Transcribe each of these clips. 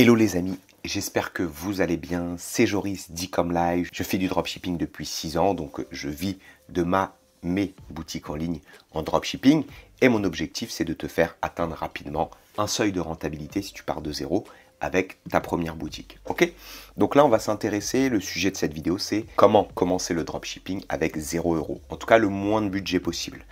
Hello les amis, j'espère que vous allez bien. C'est Joris, dit comme live. Je fais du dropshipping depuis 6 ans, donc je vis de ma mes boutiques en ligne en dropshipping. Et mon objectif, c'est de te faire atteindre rapidement un seuil de rentabilité si tu pars de zéro avec ta première boutique. Ok Donc là, on va s'intéresser. Le sujet de cette vidéo, c'est comment commencer le dropshipping avec 0 euros. En tout cas, le moins de budget possible.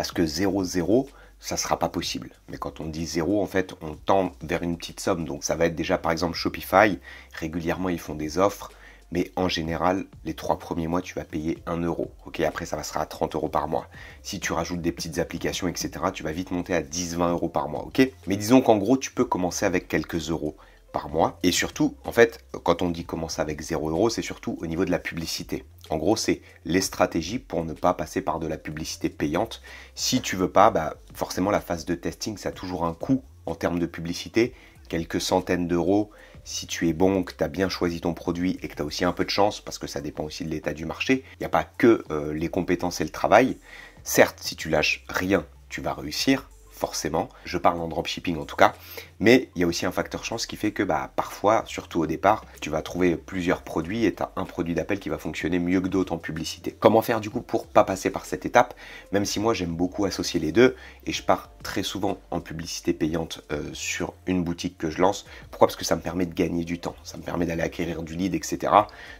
parce que 0,0, ça sera pas possible. Mais quand on dit 0, en fait, on tend vers une petite somme. Donc ça va être déjà par exemple Shopify, régulièrement ils font des offres, mais en général, les trois premiers mois, tu vas payer 1 euro. Ok, après ça sera à 30 euros par mois. Si tu rajoutes des petites applications, etc., tu vas vite monter à 10-20 euros par mois. Ok, mais disons qu'en gros, tu peux commencer avec quelques euros par mois. Et surtout, en fait, quand on dit commencer avec 0 euros, c'est surtout au niveau de la publicité. En gros, c'est les stratégies pour ne pas passer par de la publicité payante. Si tu veux pas, bah, forcément la phase de testing, ça a toujours un coût en termes de publicité, quelques centaines d'euros. Si tu es bon, que tu as bien choisi ton produit et que tu as aussi un peu de chance, parce que ça dépend aussi de l'état du marché, il n'y a pas que euh, les compétences et le travail. Certes, si tu lâches rien, tu vas réussir, forcément. Je parle en dropshipping en tout cas. Mais il y a aussi un facteur chance qui fait que bah, parfois, surtout au départ, tu vas trouver plusieurs produits et tu as un produit d'appel qui va fonctionner mieux que d'autres en publicité. Comment faire du coup pour pas passer par cette étape Même si moi j'aime beaucoup associer les deux et je pars très souvent en publicité payante euh, sur une boutique que je lance. Pourquoi Parce que ça me permet de gagner du temps, ça me permet d'aller acquérir du lead, etc.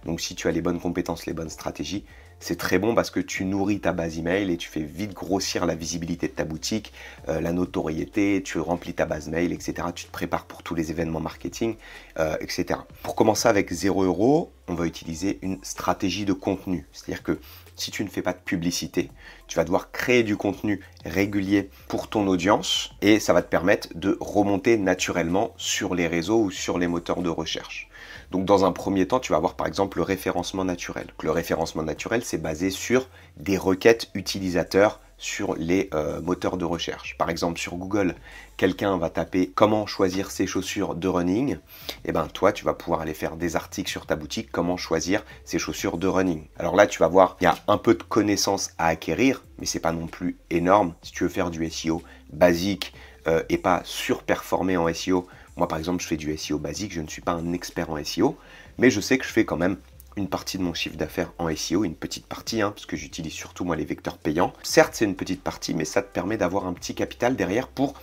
Donc si tu as les bonnes compétences, les bonnes stratégies, c'est très bon parce que tu nourris ta base email et tu fais vite grossir la visibilité de ta boutique, euh, la notoriété, tu remplis ta base mail, etc tu te prépares pour tous les événements marketing, euh, etc. Pour commencer avec 0 euros, on va utiliser une stratégie de contenu. C'est-à-dire que si tu ne fais pas de publicité, tu vas devoir créer du contenu régulier pour ton audience et ça va te permettre de remonter naturellement sur les réseaux ou sur les moteurs de recherche. Donc dans un premier temps, tu vas avoir par exemple le référencement naturel. Le référencement naturel, c'est basé sur des requêtes utilisateurs sur les euh, moteurs de recherche. Par exemple, sur Google, quelqu'un va taper comment choisir ses chaussures de running. Et eh ben toi, tu vas pouvoir aller faire des articles sur ta boutique comment choisir ses chaussures de running. Alors là, tu vas voir, il y a un peu de connaissances à acquérir, mais c'est pas non plus énorme. Si tu veux faire du SEO basique euh, et pas surperformer en SEO, moi par exemple, je fais du SEO basique, je ne suis pas un expert en SEO, mais je sais que je fais quand même une partie de mon chiffre d'affaires en SEO, une petite partie, hein, parce que j'utilise surtout moi les vecteurs payants. Certes, c'est une petite partie, mais ça te permet d'avoir un petit capital derrière pour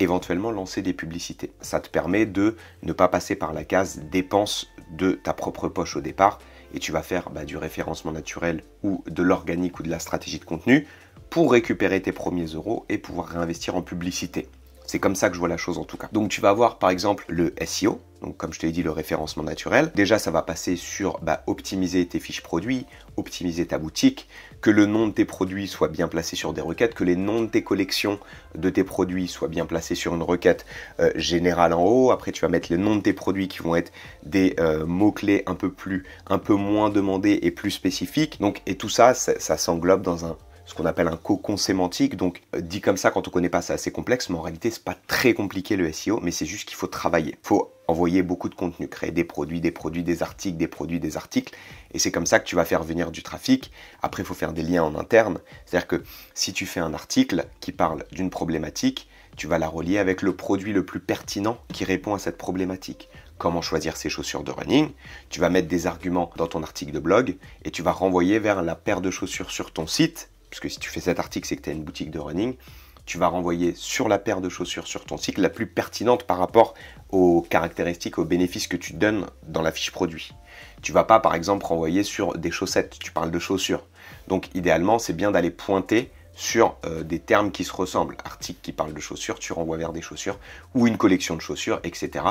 éventuellement lancer des publicités. Ça te permet de ne pas passer par la case dépenses de ta propre poche au départ, et tu vas faire bah, du référencement naturel ou de l'organique ou de la stratégie de contenu pour récupérer tes premiers euros et pouvoir réinvestir en publicité. C'est comme ça que je vois la chose en tout cas. Donc tu vas avoir par exemple le SEO, donc comme je t'ai dit, le référencement naturel. Déjà, ça va passer sur bah, optimiser tes fiches produits, optimiser ta boutique, que le nom de tes produits soit bien placé sur des requêtes, que les noms de tes collections de tes produits soient bien placés sur une requête euh, générale en haut. Après, tu vas mettre les noms de tes produits qui vont être des euh, mots-clés un peu plus, un peu moins demandés et plus spécifiques. Donc, et tout ça, ça s'englobe dans un ce qu'on appelle un cocon sémantique. Donc euh, dit comme ça, quand on connaît pas, c'est assez complexe, mais en réalité, c'est pas très compliqué le SEO, mais c'est juste qu'il faut travailler. Faut envoyer beaucoup de contenu, créer des produits, des produits, des articles, des produits, des articles. Et c'est comme ça que tu vas faire venir du trafic. Après, il faut faire des liens en interne. C'est-à-dire que si tu fais un article qui parle d'une problématique, tu vas la relier avec le produit le plus pertinent qui répond à cette problématique. Comment choisir ses chaussures de running Tu vas mettre des arguments dans ton article de blog et tu vas renvoyer vers la paire de chaussures sur ton site que si tu fais cet article, c'est que tu as une boutique de running, tu vas renvoyer sur la paire de chaussures sur ton cycle la plus pertinente par rapport aux caractéristiques, aux bénéfices que tu donnes dans la fiche produit. Tu vas pas par exemple renvoyer sur des chaussettes, tu parles de chaussures. Donc idéalement, c'est bien d'aller pointer sur euh, des termes qui se ressemblent. Article qui parle de chaussures, tu renvoies vers des chaussures ou une collection de chaussures, etc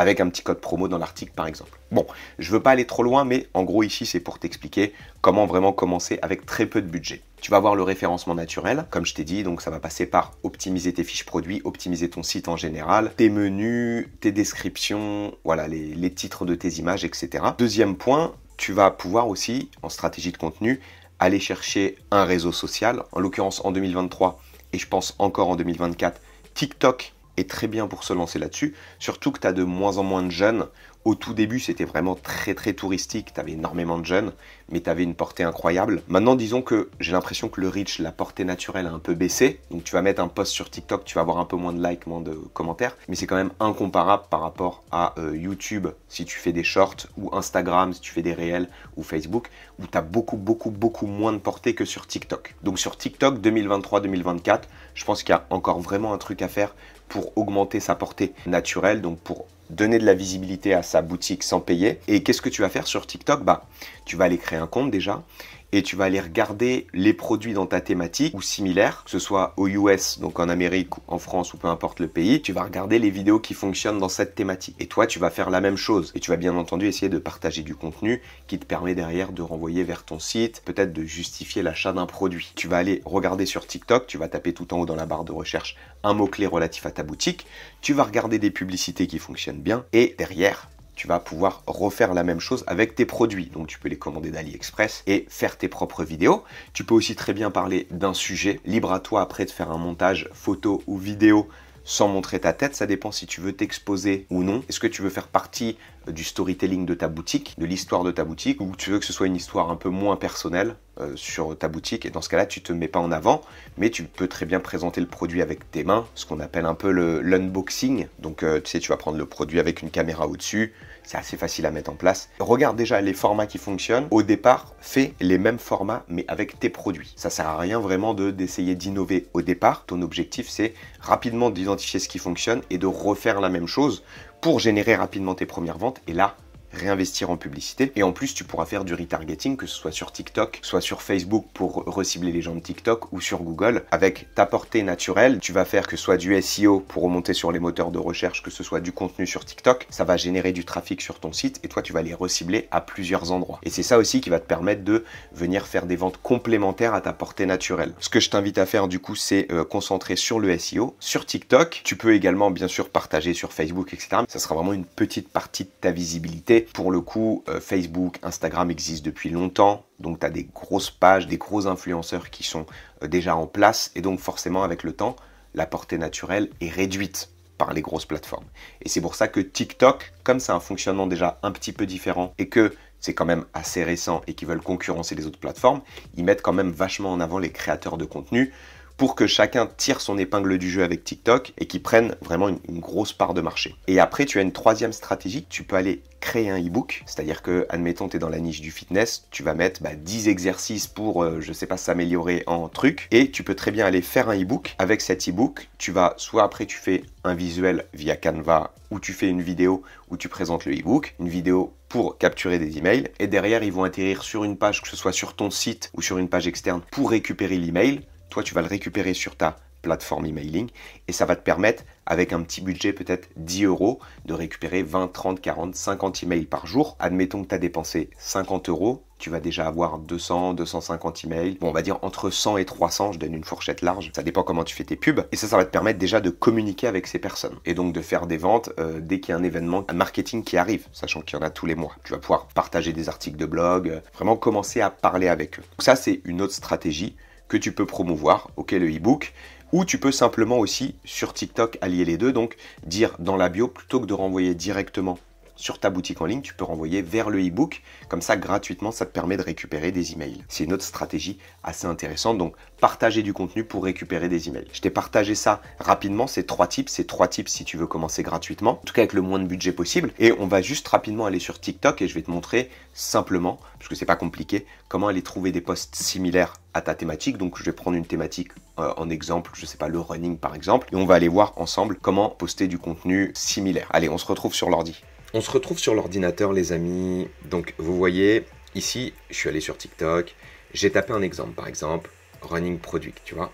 avec un petit code promo dans l'article par exemple. Bon, je ne veux pas aller trop loin, mais en gros ici c'est pour t'expliquer comment vraiment commencer avec très peu de budget. Tu vas voir le référencement naturel, comme je t'ai dit, donc ça va passer par optimiser tes fiches produits, optimiser ton site en général, tes menus, tes descriptions, voilà, les, les titres de tes images, etc. Deuxième point, tu vas pouvoir aussi, en stratégie de contenu, aller chercher un réseau social, en l'occurrence en 2023, et je pense encore en 2024, TikTok est très bien pour se lancer là-dessus, surtout que tu as de moins en moins de jeunes. Au tout début, c'était vraiment très très touristique, tu avais énormément de jeunes, mais tu avais une portée incroyable. Maintenant, disons que j'ai l'impression que le reach, la portée naturelle a un peu baissé, donc tu vas mettre un post sur TikTok, tu vas avoir un peu moins de likes, moins de commentaires, mais c'est quand même incomparable par rapport à euh, YouTube si tu fais des shorts, ou Instagram si tu fais des réels, ou Facebook, où tu as beaucoup beaucoup beaucoup moins de portée que sur TikTok. Donc sur TikTok 2023-2024, je pense qu'il y a encore vraiment un truc à faire pour augmenter sa portée naturelle, donc pour donner de la visibilité à sa boutique sans payer. Et qu'est-ce que tu vas faire sur TikTok Bah, tu vas aller créer un compte déjà et tu vas aller regarder les produits dans ta thématique ou similaires, que ce soit aux US, donc en Amérique, en France ou peu importe le pays, tu vas regarder les vidéos qui fonctionnent dans cette thématique. Et toi, tu vas faire la même chose. Et tu vas bien entendu essayer de partager du contenu qui te permet derrière de renvoyer vers ton site, peut-être de justifier l'achat d'un produit. Tu vas aller regarder sur TikTok, tu vas taper tout en haut dans la barre de recherche un mot-clé relatif à ta boutique, tu vas regarder des publicités qui fonctionnent bien et derrière, tu vas pouvoir refaire la même chose avec tes produits. Donc tu peux les commander d'AliExpress et faire tes propres vidéos. Tu peux aussi très bien parler d'un sujet, libre à toi après de faire un montage photo ou vidéo sans montrer ta tête, ça dépend si tu veux t'exposer ou non. Est-ce que tu veux faire partie du storytelling de ta boutique, de l'histoire de ta boutique, ou tu veux que ce soit une histoire un peu moins personnelle euh, sur ta boutique, et dans ce cas-là, tu te mets pas en avant, mais tu peux très bien présenter le produit avec tes mains, ce qu'on appelle un peu l'unboxing. Donc, euh, tu sais, tu vas prendre le produit avec une caméra au-dessus, c'est assez facile à mettre en place. Regarde déjà les formats qui fonctionnent. Au départ, fais les mêmes formats mais avec tes produits. Ça sert à rien vraiment de d'essayer d'innover au départ. Ton objectif c'est rapidement d'identifier ce qui fonctionne et de refaire la même chose pour générer rapidement tes premières ventes et là réinvestir en publicité. Et en plus, tu pourras faire du retargeting, que ce soit sur TikTok, soit sur Facebook pour recibler les gens de TikTok ou sur Google. Avec ta portée naturelle, tu vas faire que ce soit du SEO pour remonter sur les moteurs de recherche, que ce soit du contenu sur TikTok, ça va générer du trafic sur ton site et toi, tu vas les recibler à plusieurs endroits. Et c'est ça aussi qui va te permettre de venir faire des ventes complémentaires à ta portée naturelle. Ce que je t'invite à faire du coup, c'est euh, concentrer sur le SEO, sur TikTok. Tu peux également bien sûr partager sur Facebook, etc. Ça sera vraiment une petite partie de ta visibilité pour le coup, euh, Facebook, Instagram existent depuis longtemps. Donc tu as des grosses pages, des gros influenceurs qui sont euh, déjà en place. Et donc forcément, avec le temps, la portée naturelle est réduite par les grosses plateformes. Et c'est pour ça que TikTok, comme c'est un fonctionnement déjà un petit peu différent et que c'est quand même assez récent et qu'ils veulent concurrencer les autres plateformes, ils mettent quand même vachement en avant les créateurs de contenu pour que chacun tire son épingle du jeu avec TikTok et qui prenne vraiment une, grosse part de marché. Et après, tu as une troisième stratégie, tu peux aller créer un e-book, c'est-à-dire que, admettons, tu es dans la niche du fitness, tu vas mettre 10 bah, exercices pour, je euh, je sais pas, s'améliorer en truc, et tu peux très bien aller faire un e-book. Avec cet e-book, tu vas, soit après tu fais un visuel via Canva, ou tu fais une vidéo où tu présentes le e-book, une vidéo pour capturer des emails, et derrière, ils vont atterrir sur une page, que ce soit sur ton site ou sur une page externe, pour récupérer l'email, toi tu vas le récupérer sur ta plateforme emailing et ça va te permettre avec un petit budget peut-être 10 euros de récupérer 20, 30, 40, 50 emails par jour. Admettons que tu as dépensé 50 euros, tu vas déjà avoir 200, 250 emails. Bon, on va dire entre 100 et 300, je donne une fourchette large. Ça dépend comment tu fais tes pubs. Et ça, ça va te permettre déjà de communiquer avec ces personnes et donc de faire des ventes euh, dès qu'il y a un événement, un marketing qui arrive, sachant qu'il y en a tous les mois. Tu vas pouvoir partager des articles de blog, euh, vraiment commencer à parler avec eux. Donc ça, c'est une autre stratégie que tu peux promouvoir, ok, le e-book, ou tu peux simplement aussi sur TikTok allier les deux, donc dire dans la bio plutôt que de renvoyer directement sur ta boutique en ligne, tu peux renvoyer vers le e-book. Comme ça, gratuitement, ça te permet de récupérer des emails. C'est une autre stratégie assez intéressante. Donc, partager du contenu pour récupérer des emails. Je t'ai partagé ça rapidement, ces trois types, Ces trois types, si tu veux commencer gratuitement, en tout cas avec le moins de budget possible. Et on va juste rapidement aller sur TikTok et je vais te montrer simplement, parce que c'est pas compliqué, comment aller trouver des posts similaires à ta thématique. Donc je vais prendre une thématique euh, en exemple, je ne sais pas, le running par exemple, et on va aller voir ensemble comment poster du contenu similaire. Allez, on se retrouve sur l'ordi. On se retrouve sur l'ordinateur, les amis. Donc, vous voyez, ici, je suis allé sur TikTok. J'ai tapé un exemple, par exemple, running product, tu vois.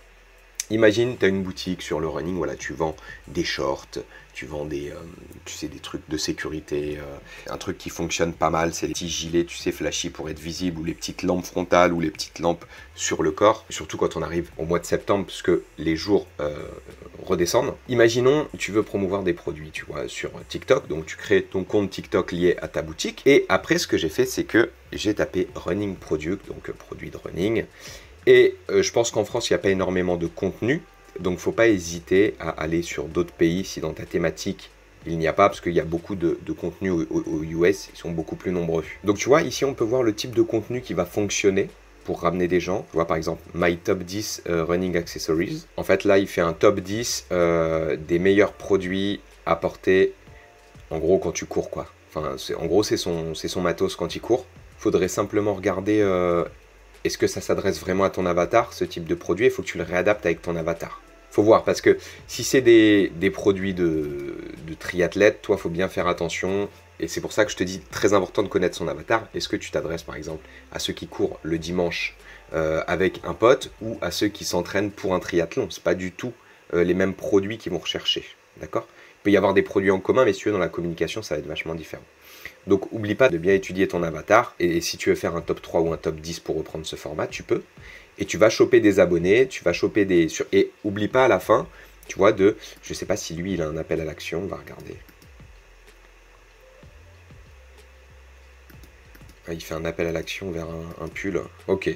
Imagine, tu as une boutique sur le running, voilà, tu vends des shorts, tu vends des, euh, tu sais, des trucs de sécurité. Euh, un truc qui fonctionne pas mal, c'est les petits gilets, tu sais, flashy pour être visible, ou les petites lampes frontales, ou les petites lampes sur le corps. Surtout quand on arrive au mois de septembre, puisque les jours euh, redescendent. Imaginons, tu veux promouvoir des produits, tu vois, sur TikTok. Donc, tu crées ton compte TikTok lié à ta boutique. Et après, ce que j'ai fait, c'est que j'ai tapé Running Product, donc produit de running. Et je pense qu'en France, il n'y a pas énormément de contenu. Donc faut pas hésiter à aller sur d'autres pays si dans ta thématique il n'y a pas, parce qu'il y a beaucoup de, contenus contenu aux US, ils sont beaucoup plus nombreux. Donc tu vois, ici on peut voir le type de contenu qui va fonctionner pour ramener des gens. Tu vois par exemple My Top 10 euh, Running Accessories. En fait là il fait un top 10 euh, des meilleurs produits à porter en gros quand tu cours quoi. Enfin en gros c'est son, son matos quand il court. Faudrait simplement regarder euh, est-ce que ça s'adresse vraiment à ton avatar ce type de produit. Il faut que tu le réadaptes avec ton avatar faut voir parce que si c'est des, produits de, de triathlète, toi, faut bien faire attention. Et c'est pour ça que je te dis très important de connaître son avatar. Est-ce que tu t'adresses par exemple à ceux qui courent le dimanche euh, avec un pote ou à ceux qui s'entraînent pour un triathlon C'est pas du tout euh, les mêmes produits qu'ils vont rechercher, d'accord Il peut y avoir des produits en commun, mais si tu veux, dans la communication, ça va être vachement différent. Donc oublie pas de bien étudier ton avatar et si tu veux faire un top 3 ou un top 10 pour reprendre ce format, tu peux et tu vas choper des abonnés, tu vas choper des... Et oublie pas à la fin, tu vois, de... Je ne sais pas si lui, il a un appel à l'action, on va regarder. Ah, il fait un appel à l'action vers un, pull. Ok.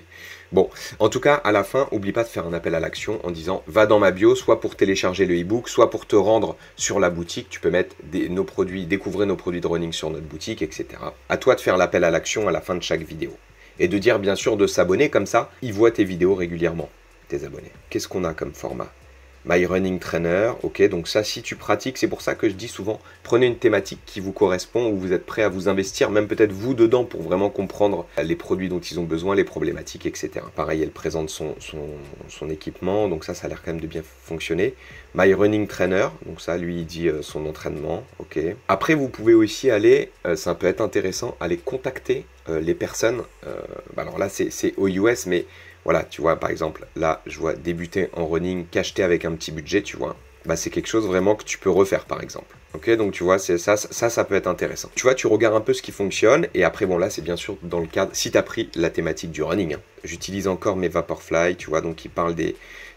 Bon, en tout cas, à la fin, oublie pas de faire un appel à l'action en disant va dans ma bio, soit pour télécharger le e-book, soit pour te rendre sur la boutique. Tu peux mettre nos produits, découvrir nos produits de running sur notre boutique, etc. À toi de faire l'appel à l'action à la fin de chaque vidéo et de dire bien sûr de s'abonner, comme ça, ils voient tes vidéos régulièrement, tes abonnés. Qu'est-ce qu'on a comme format My Running Trainer, ok, donc ça si tu pratiques, c'est pour ça que je dis souvent, prenez une thématique qui vous correspond, où vous êtes prêt à vous investir, même peut-être vous dedans, pour vraiment comprendre les produits dont ils ont besoin, les problématiques, etc. Pareil, elle présente son, son, équipement, donc ça, ça a l'air quand même de bien fonctionner. My Running Trainer, donc ça, lui, dit euh, son entraînement, ok. Après, vous pouvez aussi aller, euh, ça peut être intéressant, aller contacter euh, les personnes, bah, alors là, c'est OUS, US, mais voilà, tu vois, par exemple, là, je vois débuter en running, cacheter avec un petit budget, tu vois. Bah, c'est quelque chose vraiment que tu peux refaire, par exemple. Ok, donc tu vois, c'est ça, ça, ça peut être intéressant. Tu vois, tu regardes un peu ce qui fonctionne, et après, bon, là, c'est bien sûr dans le cadre, si tu as pris la thématique du running, hein. j'utilise encore mes Vaporfly, tu vois, donc ils parlent des,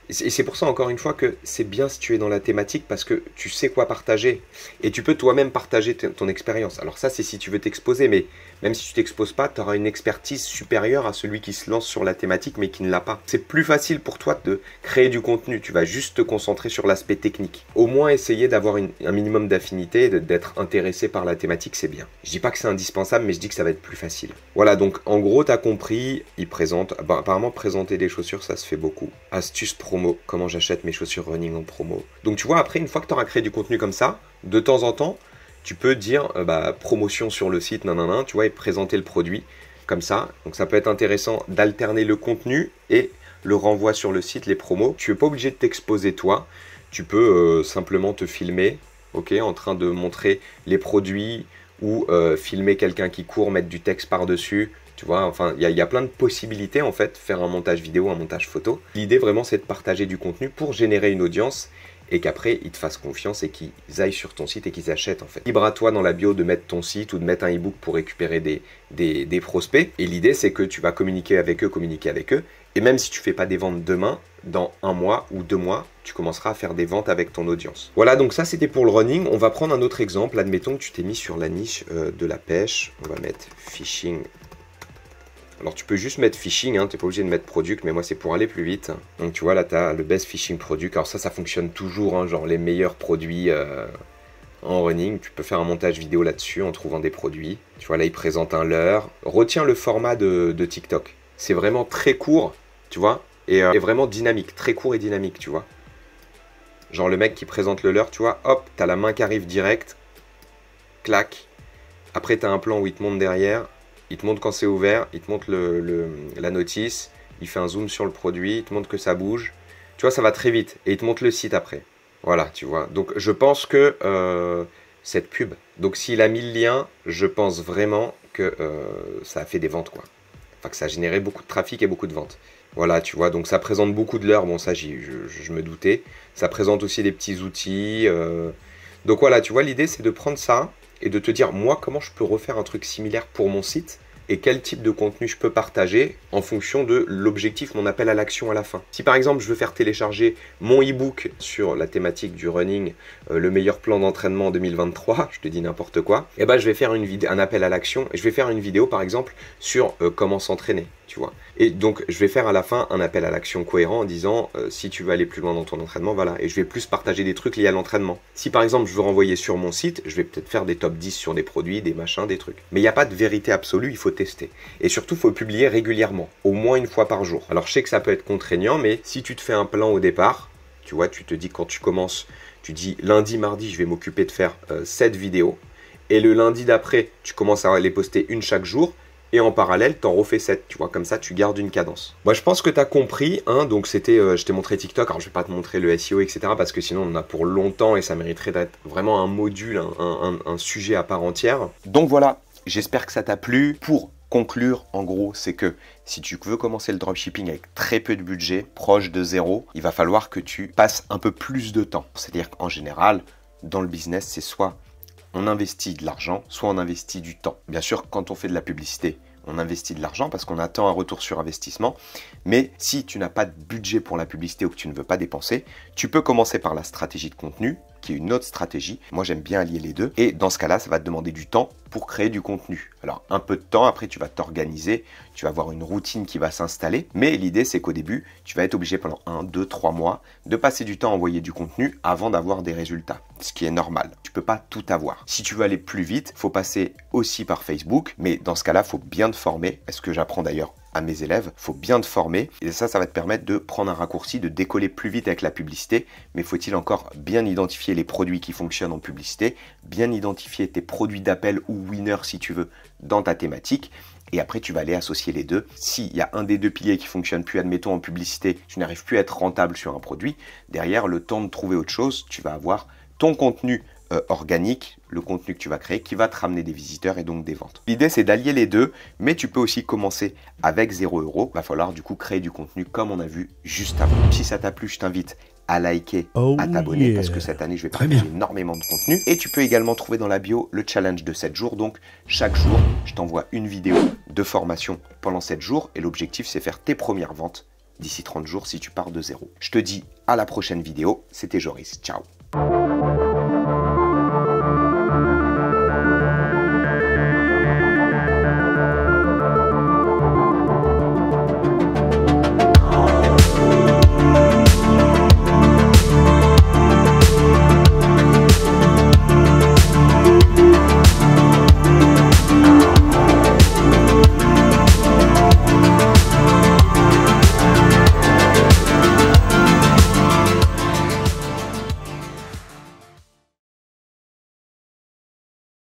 et c'est pour ça, encore une fois, que c'est bien si tu es dans la thématique parce que tu sais quoi partager et tu peux toi-même partager ton expérience. Alors, ça, c'est si tu veux t'exposer, mais même si tu t'exposes pas, tu auras une expertise supérieure à celui qui se lance sur la thématique mais qui ne l'a pas. C'est plus facile pour toi de créer du contenu. Tu vas juste te concentrer sur l'aspect technique. Au moins, essayer d'avoir un minimum d'affinité, d'être intéressé par la thématique, c'est bien. Je dis pas que c'est indispensable, mais je dis que ça va être plus facile. Voilà, donc en gros, tu as compris. Il présente, bah, apparemment, présenter des chaussures, ça se fait beaucoup. Astuce pro comment j'achète mes chaussures running en promo. Donc tu vois, après, une fois que tu auras créé du contenu comme ça, de temps en temps, tu peux dire euh, bah, promotion sur le site, nanana, tu vois, et présenter le produit comme ça. Donc ça peut être intéressant d'alterner le contenu et le renvoi sur le site, les promos. Tu n'es pas obligé de t'exposer toi, tu peux euh, simplement te filmer, ok, en train de montrer les produits ou euh, filmer quelqu'un qui court, mettre du texte par-dessus, tu vois, enfin, il y, a plein de possibilités en fait, faire un montage vidéo, un montage photo. L'idée vraiment, c'est de partager du contenu pour générer une audience et qu'après, ils te fassent confiance et qu'ils aillent sur ton site et qu'ils achètent en fait. Libre à toi dans la bio de mettre ton site ou de mettre un e-book pour récupérer des, des, prospects. Et l'idée, c'est que tu vas communiquer avec eux, communiquer avec eux. Et même si tu fais pas des ventes demain, dans un mois ou deux mois, tu commenceras à faire des ventes avec ton audience. Voilà, donc ça c'était pour le running. On va prendre un autre exemple. Admettons que tu t'es mis sur la niche euh, de la pêche. On va mettre fishing alors tu peux juste mettre phishing, hein, tu n'es pas obligé de mettre product, mais moi c'est pour aller plus vite. Donc tu vois là tu as le best phishing product. Alors ça ça fonctionne toujours, hein, genre les meilleurs produits euh, en running. Tu peux faire un montage vidéo là-dessus en trouvant des produits. Tu vois là il présente un leurre. Retiens le format de, TikTok. C'est vraiment très court, tu vois, euh, et, vraiment dynamique, très court et dynamique, tu vois. Genre le mec qui présente le leurre, tu vois, hop, t'as la main qui arrive direct, clac. Après t'as un plan où il te monte derrière, il te montre quand c'est ouvert, il te montre le, la notice, il fait un zoom sur le produit, il te montre que ça bouge. Tu vois, ça va très vite. Et il te montre le site après. Voilà, tu vois. Donc je pense que euh, cette pub, donc s'il a mis le lien, je pense vraiment que euh, ça a fait des ventes, quoi. Enfin, que ça a généré beaucoup de trafic et beaucoup de ventes. Voilà, tu vois, donc ça présente beaucoup de l'heure, bon ça je, je, me doutais. Ça présente aussi des petits outils. Euh. Donc voilà, tu vois, l'idée c'est de prendre ça et de te dire, moi, comment je peux refaire un truc similaire pour mon site et quel type de contenu je peux partager en fonction de l'objectif, mon appel à l'action à la fin. Si par exemple je veux faire télécharger mon e-book sur la thématique du running, euh, le meilleur plan d'entraînement 2023, je te dis n'importe quoi, eh ben je vais faire une un appel à l'action et je vais faire une vidéo par exemple sur euh, comment s'entraîner tu vois. Et donc, je vais faire à la fin un appel à l'action cohérent en disant euh, si tu veux aller plus loin dans ton entraînement, voilà. Et je vais plus partager des trucs liés à l'entraînement. Si par exemple, je veux renvoyer sur mon site, je vais peut-être faire des top 10 sur des produits, des machins, des trucs. Mais il n'y a pas de vérité absolue, il faut tester. Et surtout, il faut publier régulièrement, au moins une fois par jour. Alors, je sais que ça peut être contraignant, mais si tu te fais un plan au départ, tu vois, tu te dis quand tu commences, tu dis lundi, mardi, je vais m'occuper de faire cette euh, vidéo Et le lundi d'après, tu commences à les poster une chaque jour et en parallèle, t'en refais 7, tu vois, comme ça, tu gardes une cadence. Moi, je pense que t'as compris, hein, donc c'était, euh, je t'ai montré TikTok, alors je vais pas te montrer le SEO, etc., parce que sinon, on en a pour longtemps et ça mériterait d'être vraiment un module, un, un sujet à part entière. Donc voilà, j'espère que ça t'a plu. Pour conclure, en gros, c'est que si tu veux commencer le dropshipping avec très peu de budget, proche de zéro, il va falloir que tu passes un peu plus de temps. C'est-à-dire qu'en général, dans le business, c'est soit on investit de l'argent, soit on investit du temps. Bien sûr, quand on fait de la publicité, on investit de l'argent parce qu'on attend un retour sur investissement. Mais si tu n'as pas de budget pour la publicité ou que tu ne veux pas dépenser, tu peux commencer par la stratégie de contenu, qui est une autre stratégie. Moi, j'aime bien allier les deux. Et dans ce cas-là, ça va te demander du temps pour créer du contenu. Alors, un peu de temps, après, tu vas t'organiser, tu vas avoir une routine qui va s'installer. Mais l'idée, c'est qu'au début, tu vas être obligé pendant 1, 2, 3 mois de passer du temps à envoyer du contenu avant d'avoir des résultats. Ce qui est normal. Tu peux pas tout avoir. Si tu veux aller plus vite, faut passer aussi par Facebook. Mais dans ce cas-là, faut bien te former. Est-ce que j'apprends d'ailleurs à mes élèves, faut bien te former et ça, ça va te permettre de prendre un raccourci, de décoller plus vite avec la publicité, mais faut-il encore bien identifier les produits qui fonctionnent en publicité, bien identifier tes produits d'appel ou winner si tu veux dans ta thématique et après tu vas aller associer les deux. S'il y a un des deux piliers qui fonctionne plus, admettons en publicité, tu n'arrives plus à être rentable sur un produit, derrière le temps de trouver autre chose, tu vas avoir ton contenu euh, organique, le contenu que tu vas créer, qui va te ramener des visiteurs et donc des ventes. L'idée, c'est d'allier les deux, mais tu peux aussi commencer avec 0 euros. Va falloir du coup créer du contenu comme on a vu juste avant. Si ça t'a plu, je t'invite à liker, oh à t'abonner, parce que cette année, je vais partager énormément de contenu. Et tu peux également trouver dans la bio le challenge de 7 jours. Donc, chaque jour, je t'envoie une vidéo de formation pendant 7 jours. Et l'objectif, c'est faire tes premières ventes d'ici 30 jours si tu pars de zéro. Je te dis à la prochaine vidéo. C'était Joris. Ciao.